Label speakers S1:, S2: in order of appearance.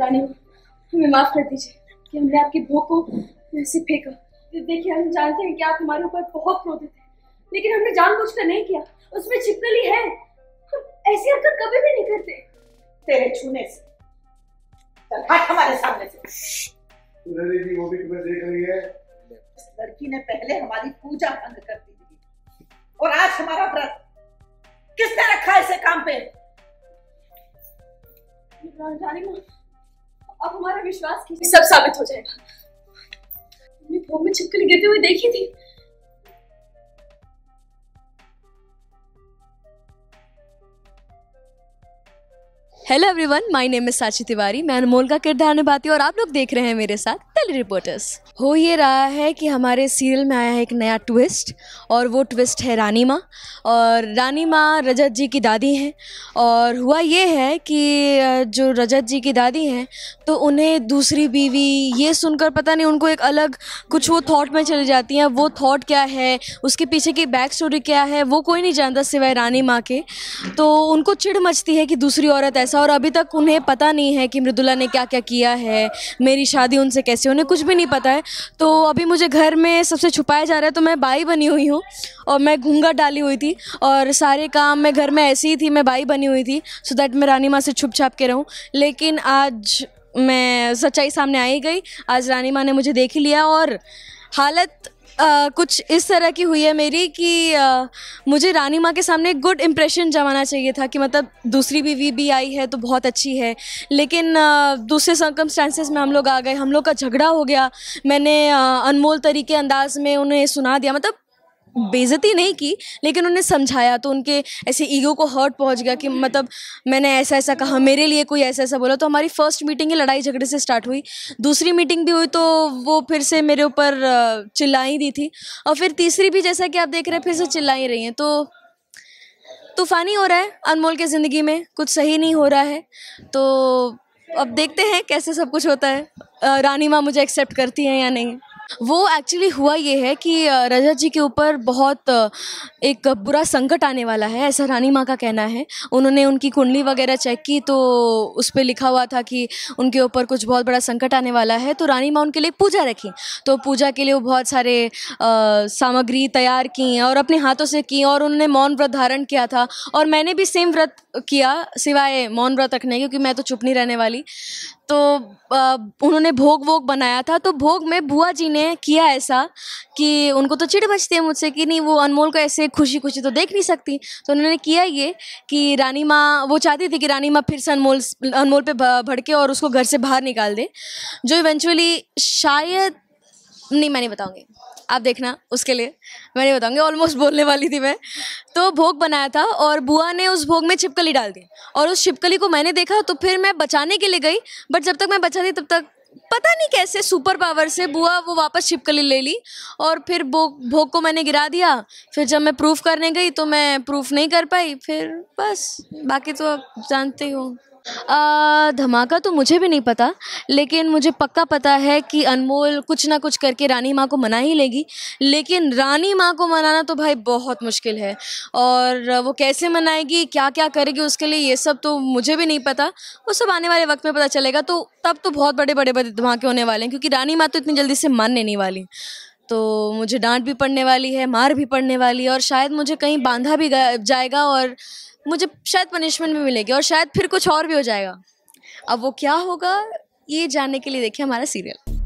S1: रानी हमें माफ कर दीजिए कि हमने आपकी भोग को ऐसे फेंका देखिए हम जानते हैं कि आप हमारे ऊपर बहुत क्रोधित हैं लेकिन हमने कर नहीं किया उसमें छिपकली है हम ऐसी हरकत कभी भी नहीं करते तेरे छूने से हट हमारे सामने से दीदी वो भी तुम्हें देख रही है इस लड़की ने पहले हमारी पूजा भंग कर दी थी और आज हमारा व्रत किसने रखा इसे काम पे रानी अब हमारा विश्वास सब साबित हो जाएगा हमने फोन में छिपकली गिरते हुए देखी थी hello everyone my name is Sachi Tiwari मैं अनमोल का किरदार निभाती हूँ और आप लोग देख रहे हैं मेरे साथ टेली रिपोर्टर्स हो ये रहा है कि हमारे सीरियल में आया है एक नया ट्विस्ट और वो ट्विस्ट है रानी माँ और रानी माँ रजत जी की दादी हैं और हुआ ये है कि जो रजत जी की दादी हैं तो उन्हें दूसरी बीवी ये सुनकर पता नहीं उनको एक अलग कुछ वो थाट में चली जाती हैं वो थाट क्या है उसके पीछे की बैक स्टोरी क्या है वो कोई नहीं जानता सिवाय रानी माँ के तो उनको चिड़ मचती है कि दूसरी औरत ऐसा और अभी तक उन्हें पता नहीं है कि मृदुला ने क्या क्या किया है मेरी शादी उनसे कैसे उन्हें कुछ भी नहीं पता है तो अभी मुझे घर में सबसे छुपाया जा रहा है तो मैं बाई बनी हुई हूँ और मैं घूंघट डाली हुई थी और सारे काम मैं घर में ऐसी ही थी मैं बाई बनी हुई थी सो दैट मैं रानी माँ से छुप छाप के रहूँ लेकिन आज मैं सच्चाई सामने आई गई आज रानी माँ ने मुझे देख ही लिया और हालत आ, कुछ इस तरह की हुई है मेरी कि आ, मुझे रानी माँ के सामने गुड इम्प्रेशन जमाना चाहिए था कि मतलब दूसरी बीवी भी आई है तो बहुत अच्छी है लेकिन आ, दूसरे सर्कमस्टांसेस में हम लोग आ गए हम लोग का झगड़ा हो गया मैंने आ, अनमोल तरीके अंदाज में उन्हें सुना दिया मतलब बेजती नहीं की लेकिन उन्हें समझाया तो उनके ऐसे ईगो को हर्ट पहुंच गया कि मतलब मैंने ऐसा ऐसा कहा मेरे लिए कोई ऐसा ऐसा बोला तो हमारी फर्स्ट मीटिंग ही लड़ाई झगड़े से स्टार्ट हुई दूसरी मीटिंग भी हुई तो वो फिर से मेरे ऊपर चिल्ला ही दी थी और फिर तीसरी भी जैसा कि आप देख रहे हैं फिर से चिल्ला ही रही हैं तो तूफानी हो रहा है अनमोल के ज़िंदगी में कुछ सही नहीं हो रहा है तो अब देखते हैं कैसे सब कुछ होता है रानी माँ मुझे एक्सेप्ट करती हैं या नहीं वो एक्चुअली हुआ ये है कि रजत जी के ऊपर बहुत एक बुरा संकट आने वाला है ऐसा रानी माँ का कहना है उन्होंने उनकी कुंडली वगैरह चेक की तो उस पर लिखा हुआ था कि उनके ऊपर कुछ बहुत बड़ा संकट आने वाला है तो रानी माँ उनके लिए पूजा रखी तो पूजा के लिए वो बहुत सारे आ, सामग्री तैयार की और अपने हाथों से की और उन्होंने मौन व्रत धारण किया था और मैंने भी सेम व्रत किया सिवाय मौन व्रत रखने क्योंकि मैं तो चुप नहीं रहने वाली तो आ, उन्होंने भोग वोग बनाया था तो भोग में बुआ जी ने ने किया ऐसा कि उनको तो चिड़ बचती है मुझसे कि नहीं वो अनमोल को ऐसे खुशी खुशी तो देख नहीं सकती तो उन्होंने किया ये कि रानी माँ वो चाहती थी कि रानी माँ फिर से अनमोल अनमोल पर भड़के और उसको घर से बाहर निकाल दे जो इवेंचुअली शायद नहीं मैं नहीं बताऊँगी आप देखना उसके लिए मैं नहीं बताऊँगी ऑलमोस्ट बोलने वाली थी मैं तो भोग बनाया था और बुआ ने उस भोग में छिपकली डाल दी और उस छिपकली को मैंने देखा तो फिर मैं बचाने के लिए गई बट जब तक मैं बचा थी तब तक पता नहीं कैसे सुपर पावर से बुआ वो वापस छिपकली ले ली और फिर भोग को मैंने गिरा दिया फिर जब मैं प्रूफ करने गई तो मैं प्रूफ नहीं कर पाई फिर बस बाकी तो आप जानते हो धमाका तो मुझे भी नहीं पता लेकिन मुझे पक्का पता है कि अनमोल कुछ ना कुछ करके रानी माँ को मना ही लेगी लेकिन रानी माँ को मनाना तो भाई बहुत मुश्किल है और वो कैसे मनाएगी क्या क्या करेगी उसके लिए ये सब तो मुझे भी नहीं पता वो सब आने वाले वक्त में पता चलेगा तो तब तो बहुत बड़े बड़े बड़े धमाके होने वाले हैं क्योंकि रानी माँ तो इतनी जल्दी से मानने नहीं वाली तो मुझे डांट भी पड़ने वाली है मार भी पड़ने वाली है और शायद मुझे कहीं बांधा भी जाएगा और मुझे शायद पनिशमेंट भी मिलेगी और शायद फिर कुछ और भी हो जाएगा अब वो क्या होगा ये जानने के लिए देखिए हमारा सीरियल